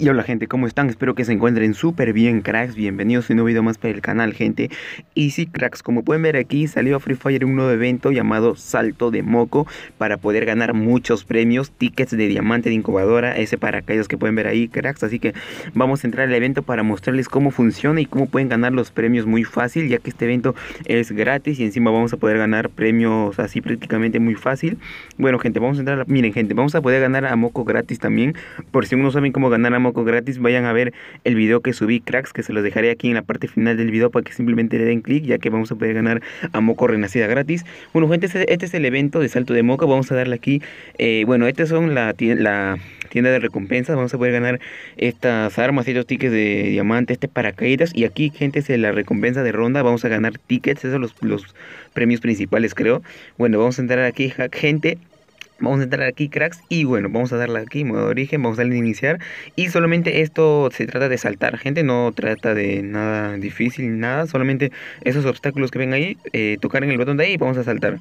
Y hola gente, ¿cómo están? Espero que se encuentren súper bien cracks, bienvenidos a un nuevo video más para el canal gente Y sí cracks, como pueden ver aquí salió a Free Fire un nuevo evento llamado Salto de Moco Para poder ganar muchos premios, tickets de diamante de incubadora, ese para aquellos que pueden ver ahí cracks Así que vamos a entrar al evento para mostrarles cómo funciona y cómo pueden ganar los premios muy fácil Ya que este evento es gratis y encima vamos a poder ganar premios así prácticamente muy fácil Bueno gente, vamos a entrar, miren gente, vamos a poder ganar a Moco gratis también Por si aún no saben cómo ganar a Moco gratis, vayan a ver el video que subí, cracks, que se los dejaré aquí en la parte final del video para que simplemente le den clic, ya que vamos a poder ganar a Moco Renacida gratis. Bueno, gente, este, este es el evento de Salto de Moca, vamos a darle aquí, eh, bueno, estas son la, la tienda de recompensas, vamos a poder ganar estas armas, estos tickets de diamante, este paracaídas, y aquí, gente, es la recompensa de ronda, vamos a ganar tickets, esos son los premios principales, creo. Bueno, vamos a entrar aquí, gente, Vamos a entrar aquí, cracks, y bueno, vamos a darle aquí, modo de origen, vamos a darle iniciar. Y solamente esto se trata de saltar, gente, no trata de nada difícil, nada. Solamente esos obstáculos que ven ahí, eh, tocar en el botón de ahí y vamos a saltar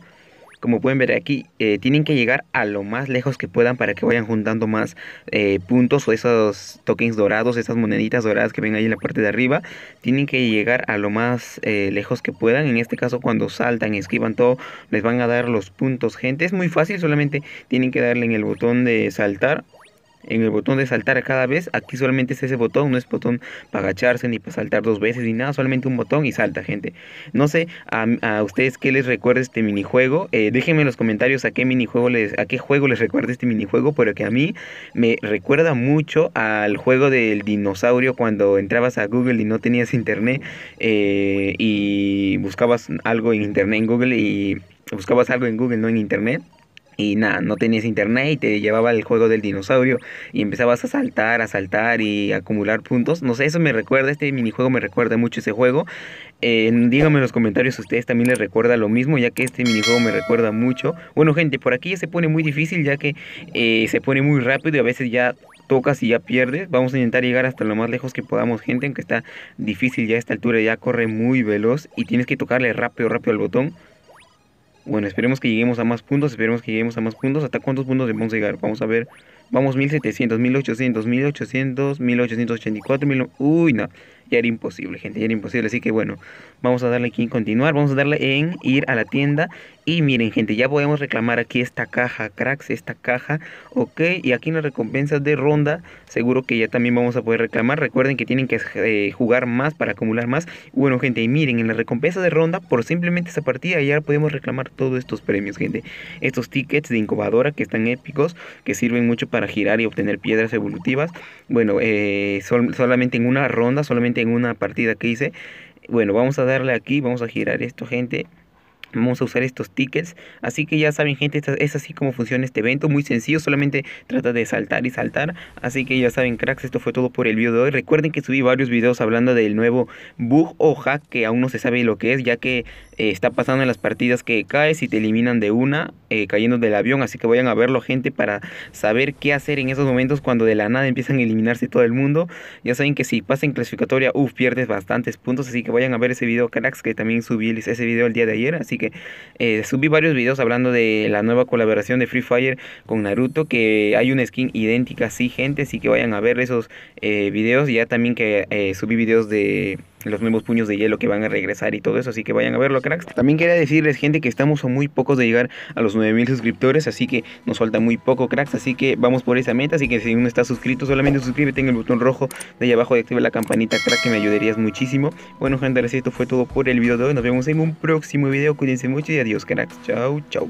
como pueden ver aquí, eh, tienen que llegar a lo más lejos que puedan para que vayan juntando más eh, puntos o esos tokens dorados, esas moneditas doradas que ven ahí en la parte de arriba. Tienen que llegar a lo más eh, lejos que puedan. En este caso, cuando saltan y esquivan todo, les van a dar los puntos, gente. Es muy fácil, solamente tienen que darle en el botón de saltar en el botón de saltar a cada vez, aquí solamente es ese botón, no es botón para agacharse ni para saltar dos veces ni nada, solamente un botón y salta, gente. No sé a, ustedes qué les recuerda este minijuego, eh, déjenme en los comentarios a qué minijuego les, a qué juego les recuerda este minijuego, pero que a mí me recuerda mucho al juego del dinosaurio cuando entrabas a Google y no tenías internet eh, y buscabas algo en internet en Google y buscabas algo en Google, no en internet y nada, no tenías internet y te llevaba el juego del dinosaurio y empezabas a saltar, a saltar y acumular puntos. No sé, eso me recuerda, este minijuego me recuerda mucho ese juego. Eh, díganme en los comentarios si ustedes también les recuerda lo mismo, ya que este minijuego me recuerda mucho. Bueno, gente, por aquí ya se pone muy difícil, ya que eh, se pone muy rápido y a veces ya tocas y ya pierdes. Vamos a intentar llegar hasta lo más lejos que podamos, gente, aunque está difícil ya a esta altura, ya corre muy veloz y tienes que tocarle rápido, rápido al botón. Bueno, esperemos que lleguemos a más puntos, esperemos que lleguemos a más puntos. ¿Hasta cuántos puntos debemos llegar? Vamos a ver Vamos 1700, 1800, 1800, 1884, 1,000... Uy, no. Ya era imposible, gente. Ya era imposible. Así que bueno, vamos a darle aquí en continuar. Vamos a darle en ir a la tienda. Y miren, gente, ya podemos reclamar aquí esta caja, cracks, esta caja. Ok, y aquí en las recompensas de ronda, seguro que ya también vamos a poder reclamar. Recuerden que tienen que eh, jugar más para acumular más. Bueno, gente, y miren, en las recompensas de ronda, por simplemente esa partida, ya podemos reclamar todos estos premios, gente. Estos tickets de incubadora que están épicos, que sirven mucho para para girar y obtener piedras evolutivas. Bueno, eh, solamente en una ronda, solamente en una partida que hice. Bueno, vamos a darle aquí, vamos a girar esto, gente. Vamos a usar estos tickets. Así que ya saben, gente, es así como funciona este evento. Muy sencillo, solamente trata de saltar y saltar. Así que ya saben, cracks, esto fue todo por el video de hoy. Recuerden que subí varios videos hablando del nuevo bug o hack que aún no se sabe lo que es, ya que eh, está pasando en las partidas que caes y te eliminan de una eh, cayendo del avión. Así que vayan a verlo, gente, para saber qué hacer en esos momentos cuando de la nada empiezan a eliminarse todo el mundo. Ya saben que si pasan clasificatoria, uff, pierdes bastantes puntos. Así que vayan a ver ese video, cracks, que también subí ese video el día de ayer. Así que eh, subí varios videos hablando de la nueva colaboración de Free Fire con Naruto, que hay una skin idéntica, sí, gente, así que vayan a ver esos eh, videos. Ya también que eh, subí videos de los nuevos puños de hielo que van a regresar y todo eso, así que vayan a verlo, cracks. También quería decirles, gente, que estamos a muy pocos de llegar a los 9000 suscriptores, así que nos falta muy poco, cracks, así que vamos por esa meta, así que si no está suscrito, solamente suscríbete en el botón rojo de ahí abajo y activa la campanita, cracks que me ayudarías muchísimo. Bueno, gente, esto fue todo por el video de hoy, nos vemos en un próximo video, cuídense mucho y adiós, cracks, chao, chao.